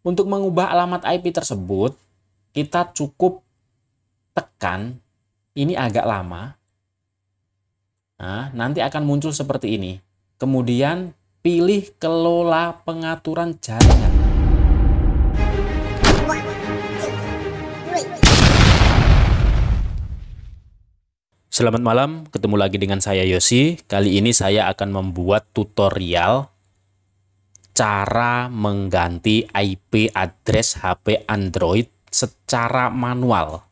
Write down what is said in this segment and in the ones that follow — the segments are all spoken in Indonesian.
Untuk mengubah alamat IP tersebut, kita cukup tekan, ini agak lama. Nah, nanti akan muncul seperti ini. Kemudian pilih kelola pengaturan jaringan. Selamat malam, ketemu lagi dengan saya Yosi. Kali ini saya akan membuat tutorial cara mengganti IP address HP Android secara manual.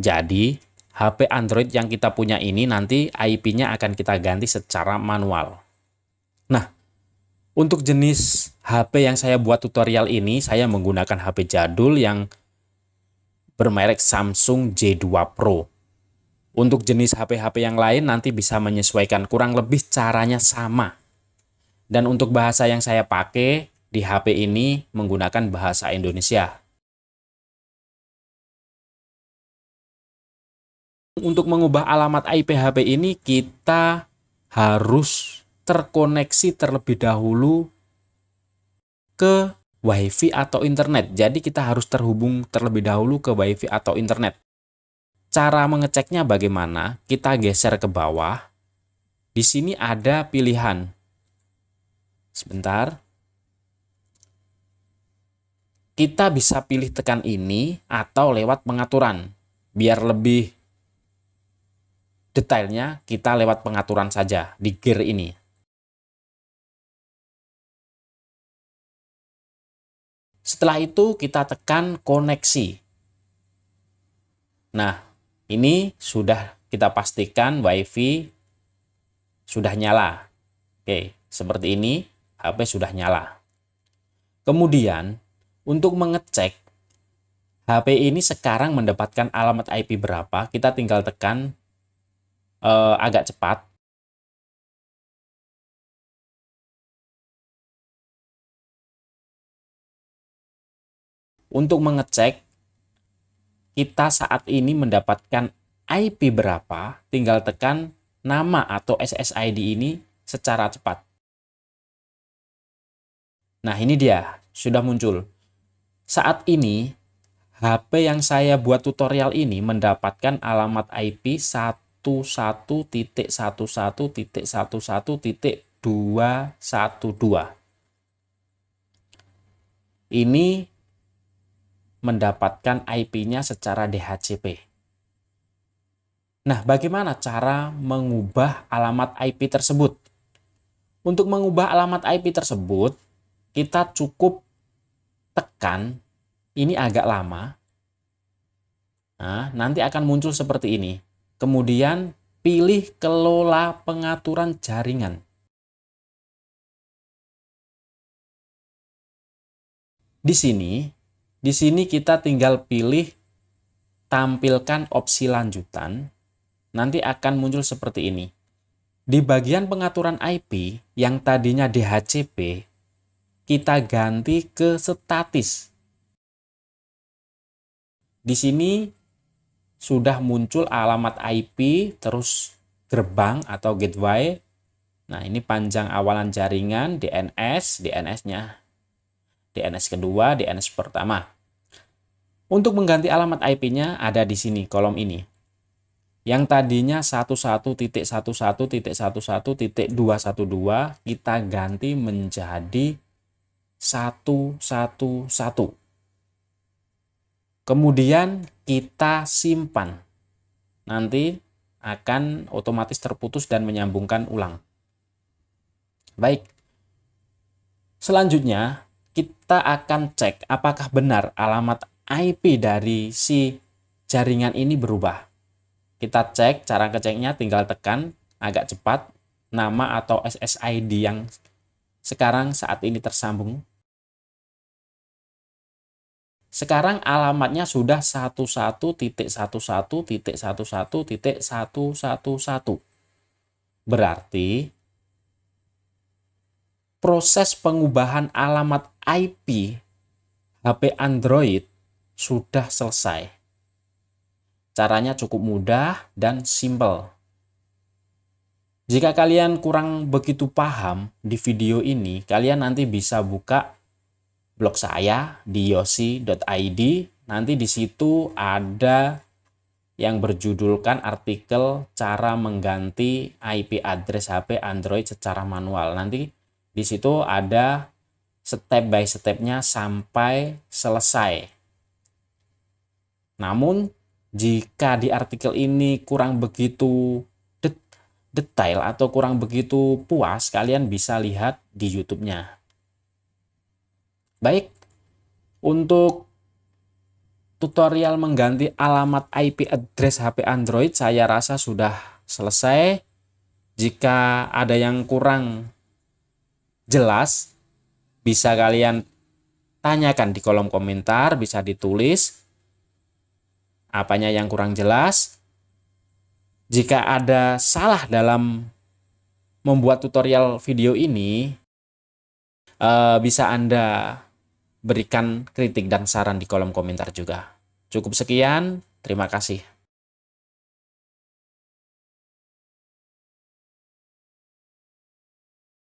Jadi, HP Android yang kita punya ini nanti IP-nya akan kita ganti secara manual. Nah, untuk jenis HP yang saya buat tutorial ini, saya menggunakan HP jadul yang bermerek Samsung J2 Pro. Untuk jenis HP-HP yang lain nanti bisa menyesuaikan kurang lebih caranya sama dan untuk bahasa yang saya pakai di HP ini menggunakan bahasa Indonesia. Untuk mengubah alamat IP HP ini kita harus terkoneksi terlebih dahulu ke WiFi atau internet. Jadi kita harus terhubung terlebih dahulu ke WiFi atau internet. Cara mengeceknya bagaimana? Kita geser ke bawah. Di sini ada pilihan Sebentar. Kita bisa pilih tekan ini atau lewat pengaturan. Biar lebih detailnya kita lewat pengaturan saja di gear ini. Setelah itu kita tekan koneksi. Nah, ini sudah kita pastikan WiFi sudah nyala. Oke, seperti ini. HP sudah nyala. Kemudian, untuk mengecek HP ini sekarang mendapatkan alamat IP berapa, kita tinggal tekan eh, agak cepat. Untuk mengecek, kita saat ini mendapatkan IP berapa, tinggal tekan nama atau SSID ini secara cepat. Nah, ini dia, sudah muncul. Saat ini, HP yang saya buat tutorial ini mendapatkan alamat IP 11.11.11.11.212. Ini mendapatkan IP-nya secara DHCP. Nah, bagaimana cara mengubah alamat IP tersebut? Untuk mengubah alamat IP tersebut, kita cukup tekan ini agak lama. Nah, nanti akan muncul seperti ini. Kemudian pilih kelola pengaturan jaringan. Di sini, di sini kita tinggal pilih tampilkan opsi lanjutan. Nanti akan muncul seperti ini. Di bagian pengaturan IP yang tadinya DHCP kita ganti ke statis. Di sini sudah muncul alamat IP, terus gerbang atau gateway. Nah, ini panjang awalan jaringan DNS, DNS-nya DNS kedua, DNS pertama. Untuk mengganti alamat IP-nya ada di sini, kolom ini. Yang tadinya 11.11.11.212 kita ganti menjadi 111. Kemudian kita simpan. Nanti akan otomatis terputus dan menyambungkan ulang. Baik. Selanjutnya, kita akan cek apakah benar alamat IP dari si jaringan ini berubah. Kita cek cara ngeceknya tinggal tekan agak cepat nama atau SSID yang sekarang saat ini tersambung sekarang alamatnya sudah 11.11.11.111. Berarti proses pengubahan alamat IP HP Android sudah selesai. Caranya cukup mudah dan simple. Jika kalian kurang begitu paham di video ini, kalian nanti bisa buka blog saya di yosi.id. Nanti di situ ada yang berjudulkan artikel cara mengganti IP address HP Android secara manual. Nanti di situ ada step by stepnya sampai selesai. Namun jika di artikel ini kurang begitu detail atau kurang begitu puas, kalian bisa lihat di YouTube-nya. Baik, untuk tutorial mengganti alamat IP address HP Android saya rasa sudah selesai. Jika ada yang kurang jelas, bisa kalian tanyakan di kolom komentar, bisa ditulis apanya yang kurang jelas. Jika ada salah dalam membuat tutorial video ini, eh, bisa Anda berikan kritik dan saran di kolom komentar juga. Cukup sekian, terima kasih.